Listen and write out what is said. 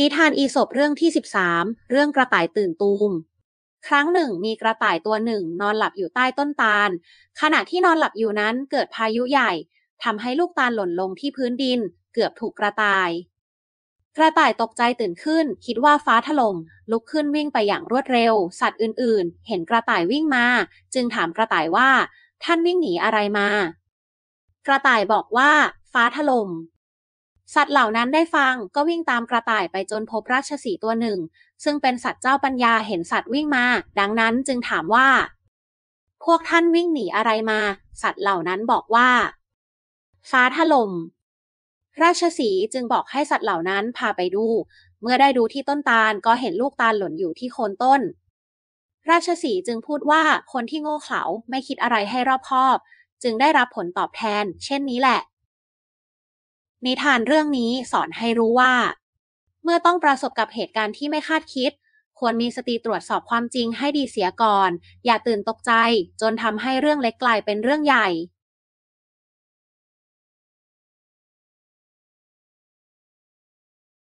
นิทานอีศบเรื่องที่ 13เรื่องกระต่ายตื่นตูม ครั้งหนึ่งมีกระต่ายตัวหนึ่งนอนหลับอยู่ใต้ต้นตาล ขณะที่นอนหลับอยู่นั้นเกิดพายุใหญ่ทำให้ลูกตาลหล่นลงที่พื้นดินเกือบถูกกระต่าย กระต่ายตกใจตื่นขึ้น คิดว่าฟ้าถลม่ม ลุกขึ้นวิ่งไปอย่างรวดเร็ว สัตว์อื่น ๆ เห็นกระต่ายวิ่งมา จึงถามกระต่ายว่า ท่านวิ่งหนีอะไรมา กระต่ายบอกว่า ฟ้าถลม่มสัตว์เหล่านั้นได้ฟังก็วิ่งตามกระต่ายไปจนพบราชสีตัวหนึ่ง ซึ่งเป็นสัตว์เจ้าปัญญาเห็นสัตว์วิ่งมา ดังนั้นจึงถามว่า พวกท่านวิ่งหนีอะไรมา สัตว์เหล่านั้นบอกว่า ฟ้าถลม่มราชสีจึงบอกให้สัตว์เหล่านั้นพาไปดู เมื่อได้ดูที่ต้นตาลก็เห็นลูกตาลหล่นอยู่ที่โคนต้น ราชสีจึงพูดว่าคนที่โง่เขลาไม่คิดอะไรให้รอบคอบจึงได้รับผลตอบแทน เช่นนี้แหละนิทานเรื่องนี้สอนให้รู้ว่า เมื่อต้องประสบกับเหตุการณ์ที่ไม่คาดคิด ควรมีสติตรวจสอบความจริงให้ดีเสียก่อน อย่าตื่นตกใจจนทำให้เรื่องเล็กกลายเป็นเรื่องใหญ่